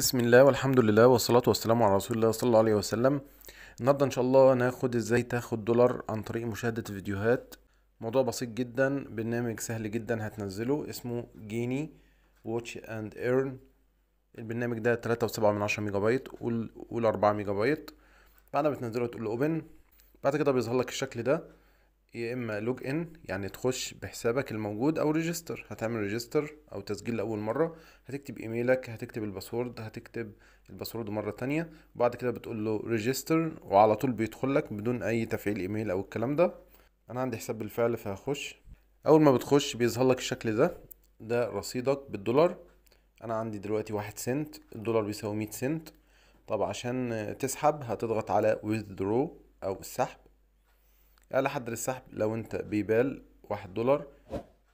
بسم الله والحمد لله والصلاة والسلام على رسول الله صلى الله عليه وسلم النهاردة إن شاء الله هناخد إزاي تاخد دولار عن طريق مشاهدة فيديوهات موضوع بسيط جدا برنامج سهل جدا هتنزله اسمه جيني واتش اند ايرن البرنامج ده تلاتة وسبعة من عشرة ميجا بايت قول قول أربعة ميجا بايت بعد ما بتنزله تقول اوبن بعد كده بيظهر لك الشكل ده يا اما لوج ان يعني تخش بحسابك الموجود او ريجستر هتعمل ريجستر او تسجيل لاول مره هتكتب ايميلك هتكتب الباسورد هتكتب الباسورد مره تانية وبعد كده بتقول له ريجستر وعلى طول بيدخل لك بدون اي تفعيل ايميل او الكلام ده انا عندي حساب بالفعل فهخش اول ما بتخش بيظهر لك الشكل ده ده رصيدك بالدولار انا عندي دلوقتي واحد سنت الدولار بيساوي مية سنت طب عشان تسحب هتضغط على withdraw او السحب اعلى حد للسحب لو انت بيبال واحد دولار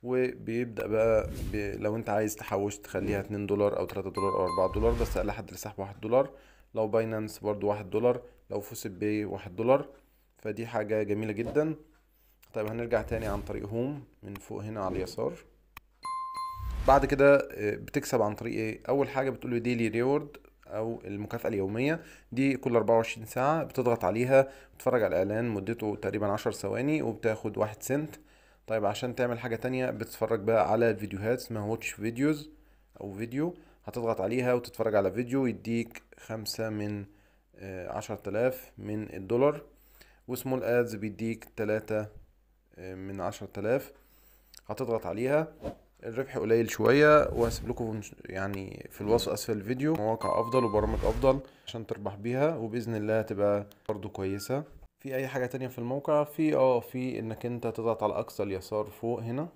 وبيبدأ بقى بي لو انت عايز تحوش تخليها اتنين دولار او تلاتة دولار او اربعة دولار بس اقل حد للسحب واحد دولار لو باينانس برضو واحد دولار لو فوسيب باي واحد دولار فدي حاجة جميلة جدا طيب هنرجع تاني عن طريق هوم من فوق هنا على اليسار بعد كده آه، بتكسب عن طريق ايه اول حاجة بتقول له ديلي ريورد او المكافاه اليوميه دي كل 24 ساعه بتضغط عليها بتتفرج على الاعلان مدته تقريبا 10 ثواني وبتاخد 1 سنت طيب عشان تعمل حاجه تانية بتتفرج بقى على الفيديوهات اسمها واتش فيديوز او فيديو هتضغط عليها وتتفرج على فيديو يديك خمسة من آه، عشرة آلاف من الدولار وسمول ادز بيديك تلاتة آه، من عشرة آلاف هتضغط عليها الربح قليل شويه وهسيب لكم يعني في الوصف اسفل الفيديو مواقع افضل وبرامج افضل عشان تربح بيها وباذن الله هتبقى برضو كويسه في اي حاجه تانية في الموقع في اه في انك انت تضغط على اقصى اليسار فوق هنا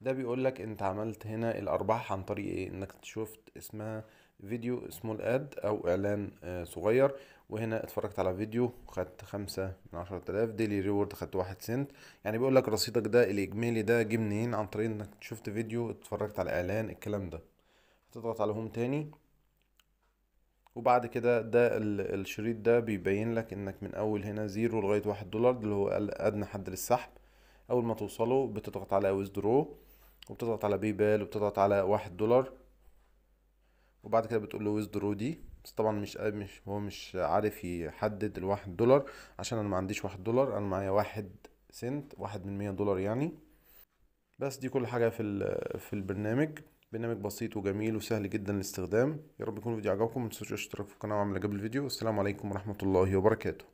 ده بيقول لك انت عملت هنا الارباح عن طريق ايه انك شفت اسمها فيديو اسمه الاد او اعلان آه، صغير وهنا اتفرجت على فيديو خدت خمسة من عشرة آلاف ديلي ريورد خدت واحد سنت يعني بيقول لك رصيدك ده الإجمالي ده جه منين عن طريق إنك شفت فيديو اتفرجت على إعلان الكلام ده هتضغط على هوم تاني وبعد كده ده الشريط ده بيبين لك إنك من أول هنا زيرو لغاية واحد دولار اللي هو أدنى حد للسحب أول ما توصله بتضغط على ويزدرو وبتضغط على باي بال وبتضغط على واحد دولار وبعد كده بتقول له ويزدرو دي بس طبعا مش مش هو مش عارف يحدد الواحد دولار عشان انا ما عنديش واحد دولار انا معايا واحد سنت واحد من مية دولار يعني بس دي كل حاجة في, في البرنامج برنامج بسيط وجميل وسهل جدا الاستخدام يا رب يكون الفيديو عجبكم متنسوش الاشتراك في القناة وعمل اعجاب الفيديو والسلام عليكم ورحمة الله وبركاته